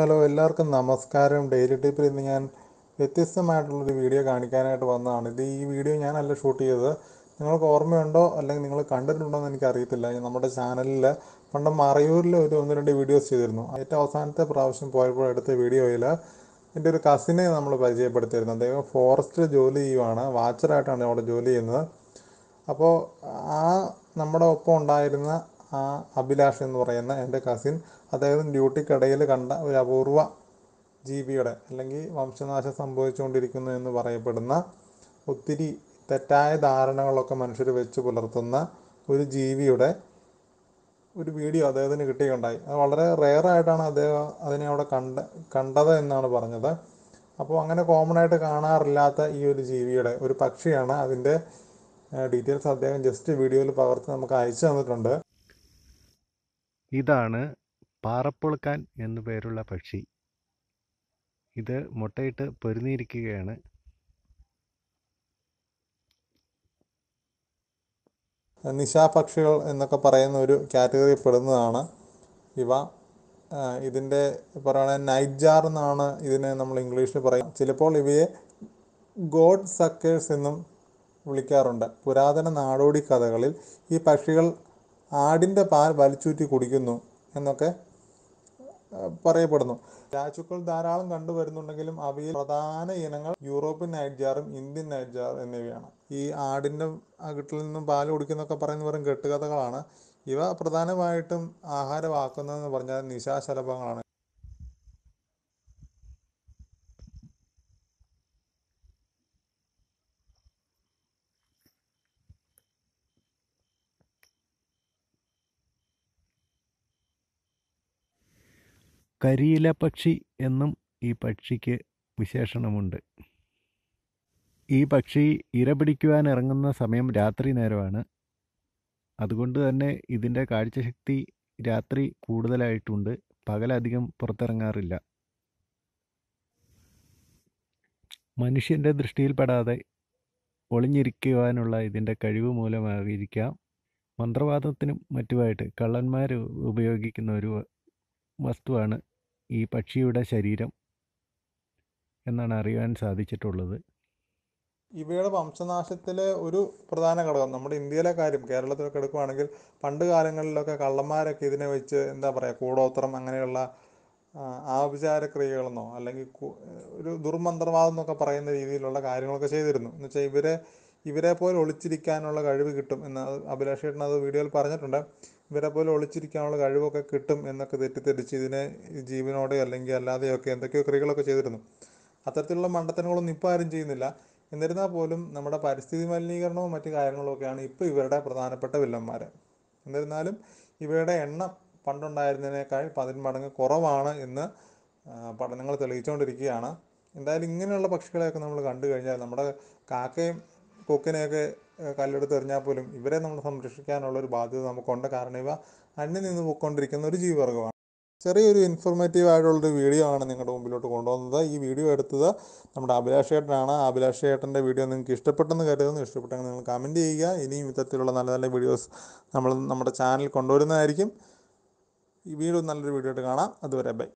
hello എല്ലാവർക്കും നമസ്കാരം daily ടിപ്പിൽ ഇന്ന് ഞാൻ വ്യത്യസ്തമായിട്ടുള്ളൊരു വീഡിയോ കാണിക്കാനായിട്ട് വന്നതാണ് ഇത് ഈ വീഡിയോ ഞാനല്ല ഷൂട്ട് ചെയ്തത് നിങ്ങൾക്ക് ഓർമ്മയുണ്ടോ അല്ലെങ്കിൽ നിങ്ങൾ കണ്ടിട്ടുണ്ടോ എന്ന് എനിക്കറിയത്തില്ല നമ്മുടെ ചാനലിൽ പണ്ട് മറയൂരിൽ ഒരു ഒന്ന് രണ്ട് വീഡിയോസ് ചെയ്തിരുന്നു ഏറ്റവും അവസാനത്തെ പ്രാവശ്യം പോയപ്പോൾ എടുത്ത വീഡിയോയിൽ എൻ്റെ ഒരു കസിനെ നമ്മൾ പരിചയപ്പെടുത്തിയിരുന്നു അദ്ദേഹം ഫോറസ്റ്റ് ജോലി ചെയ്യുവാണ് വാച്ചറായിട്ടാണ് അവിടെ ജോലി ചെയ്യുന്നത് അപ്പോൾ ആ നമ്മുടെ ഒപ്പം ഉണ്ടായിരുന്ന അഭിലാഷ് എന്ന് പറയുന്ന എൻ്റെ കസിൻ അദ്ദേഹം ഡ്യൂട്ടിക്കിടയിൽ കണ്ട ഒരു അപൂർവ ജീവിയുടെ അല്ലെങ്കിൽ വംശനാശം സംഭവിച്ചുകൊണ്ടിരിക്കുന്നു എന്ന് പറയപ്പെടുന്ന ഒത്തിരി തെറ്റായ ധാരണകളൊക്കെ മനുഷ്യർ വെച്ച് പുലർത്തുന്ന ഒരു ജീവിയുടെ ഒരു വീഡിയോ അദ്ദേഹത്തിന് കിട്ടിയിട്ടുണ്ടായി അത് വളരെ റെയറായിട്ടാണ് അദ്ദേഹം അതിനെ അവിടെ കണ്ട കണ്ടത് എന്നാണ് പറഞ്ഞത് അപ്പോൾ അങ്ങനെ കോമൺ ആയിട്ട് കാണാറില്ലാത്ത ഈ ഒരു ജീവിയുടെ ഒരു പക്ഷിയാണ് അതിൻ്റെ ഡീറ്റെയിൽസ് അദ്ദേഹം ജസ്റ്റ് വീഡിയോയിൽ പകർത്ത് നമുക്ക് അയച്ചു തന്നിട്ടുണ്ട് ഇതാണ് പാറപ്പുളുക്കാൻ എന്നു പേരുള്ള പക്ഷി ഇത് മുട്ടയിട്ട് പൊരുന്നിയിരിക്കുകയാണ് നിശാപക്ഷികൾ എന്നൊക്കെ പറയുന്ന ഒരു കാറ്റഗറിയിൽ പെടുന്നതാണ് ഇവ ഇതിൻ്റെ പറയുകയാണെങ്കിൽ നൈജാർ എന്നാണ് ഇതിനെ നമ്മൾ ഇംഗ്ലീഷിൽ പറയും ചിലപ്പോൾ ഇവയെ ഗോഡ് സക്കേഴ്സ് എന്നും വിളിക്കാറുണ്ട് പുരാതന നാടോടി കഥകളിൽ ഈ പക്ഷികൾ ആടിൻ്റെ പാൽ വലിച്ചൂറ്റി കുടിക്കുന്നു എന്നൊക്കെ പറയപ്പെടുന്നു രാജുക്കൾ ധാരാളം കണ്ടുവരുന്നുണ്ടെങ്കിലും അവയിൽ പ്രധാന ഇനങ്ങൾ യൂറോപ്യൻ നൈറ്റ്ജാറും ഇന്ത്യൻ നൈറ്റ് എന്നിവയാണ് ഈ ആടിൻ്റെ അകിട്ടിൽ നിന്നും പാൽ കുടിക്കുന്നൊക്കെ പറയുന്ന വെറും കെട്ടുകഥകളാണ് ഇവ പ്രധാനമായിട്ടും ആഹാരമാക്കുന്നതെന്ന് പറഞ്ഞാൽ നിശാശലഭങ്ങളാണ് പക്ഷി എന്നും ഈ പക്ഷിക്ക് വിശേഷണമുണ്ട് ഈ പക്ഷി ഇര പിടിക്കുവാൻ ഇറങ്ങുന്ന സമയം രാത്രി നേരമാണ് അതുകൊണ്ട് തന്നെ ഇതിൻ്റെ കാഴ്ചശക്തി രാത്രി കൂടുതലായിട്ടുണ്ട് പകലധികം പുറത്തിറങ്ങാറില്ല മനുഷ്യൻ്റെ ദൃഷ്ടിയിൽപ്പെടാതെ ഒളിഞ്ഞിരിക്കുവാനുള്ള ഇതിൻ്റെ കഴിവ് മൂലമായിരിക്കാം മന്ത്രവാദത്തിനും മറ്റുമായിട്ട് കള്ളന്മാർ ഉപയോഗിക്കുന്ന ഒരു വസ്തുവാണ് ഈ പക്ഷിയുടെ ശരീരം എന്നാണ് അറിയാൻ സാധിച്ചിട്ടുള്ളത് ഇവയുടെ വംശനാശത്തിലെ ഒരു പ്രധാന ഘടകം നമ്മുടെ ഇന്ത്യയിലെ കാര്യം കേരളത്തിലൊക്കെ എടുക്കുവാണെങ്കിൽ പണ്ട് കാലങ്ങളിലൊക്കെ കള്ളന്മാരൊക്കെ ഇതിനെ വെച്ച് എന്താ പറയുക കൂടോത്രം അങ്ങനെയുള്ള ആഭിചാര ക്രിയകളെന്നോ അല്ലെങ്കിൽ ഒരു ദുർമന്ത്രവാദം എന്നൊക്കെ പറയുന്ന രീതിയിലുള്ള കാര്യങ്ങളൊക്കെ ചെയ്തിരുന്നു എന്ന് വെച്ചാൽ ഇവരെ ഇവരെ പോലെ ഒളിച്ചിരിക്കാനുള്ള കഴിവ് കിട്ടും എന്ന് അഭിലാഷേട്ടൻ അത് വീഡിയോയിൽ പറഞ്ഞിട്ടുണ്ട് ഇവരെ പോലെ ഒളിച്ചിരിക്കാനുള്ള കഴിവൊക്കെ കിട്ടും എന്നൊക്കെ തെറ്റിദ്ധരിച്ച് ഇതിനെ ജീവനോടെ അല്ലെങ്കിൽ അല്ലാതെയൊക്കെ എന്തൊക്കെയോ ക്രിയകളൊക്കെ ചെയ്തിരുന്നു അത്തരത്തിലുള്ള മണ്ടത്തനങ്ങളൊന്നും ഇപ്പോൾ ആരും ചെയ്യുന്നില്ല എന്നിരുന്നാൽ പോലും നമ്മുടെ പരിസ്ഥിതി മലിനീകരണവും മറ്റു കാര്യങ്ങളൊക്കെയാണ് ഇപ്പോൾ ഇവരുടെ പ്രധാനപ്പെട്ട വില്ലന്മാർ എന്നിരുന്നാലും ഇവയുടെ എണ്ണം പണ്ടുണ്ടായിരുന്നതിനേക്കാൾ പതിന്മടങ്ങ് കുറവാണ് എന്ന് പഠനങ്ങൾ തെളിയിച്ചുകൊണ്ടിരിക്കുകയാണ് എന്തായാലും ഇങ്ങനെയുള്ള പക്ഷികളെയൊക്കെ നമ്മൾ കണ്ടു കഴിഞ്ഞാൽ നമ്മുടെ കാക്കയും കൊക്കിനെയൊക്കെ കല്ലെടുത്ത് എറിഞ്ഞാൽ പോലും ഇവരെ നമ്മൾ സംരക്ഷിക്കാനുള്ള ഒരു ബാധ്യത നമുക്കുണ്ട് കാരണം ഇവ അന്യം നിന്ന് പോയിക്കൊണ്ടിരിക്കുന്ന ഒരു ജീവവർഗമാണ് ചെറിയൊരു ഇൻഫോർമേറ്റീവ് ആയിട്ടുള്ളൊരു വീഡിയോ ആണ് നിങ്ങളുടെ മുമ്പിലോട്ട് കൊണ്ടുവന്നത് ഈ വീഡിയോ എടുത്തത് നമ്മുടെ അഭിലാഷ് ഏട്ടനാണ് അഭിലാഷ് ഏട്ടൻ്റെ വീഡിയോ നിങ്ങൾക്ക് ഇഷ്ടപ്പെട്ടെന്ന് കരുതുന്നു ഇഷ്ടപ്പെട്ടെങ്കിൽ നിങ്ങൾ കമൻറ്റ് ചെയ്യുക ഇനിയും ഇത്തരത്തിലുള്ള നല്ല നല്ല വീഡിയോസ് നമ്മൾ നമ്മുടെ ചാനൽ കൊണ്ടുവരുന്നതായിരിക്കും ഈ വീഡിയോ നല്ലൊരു വീഡിയോ ആയിട്ട് കാണാം അതുവരെ ബൈ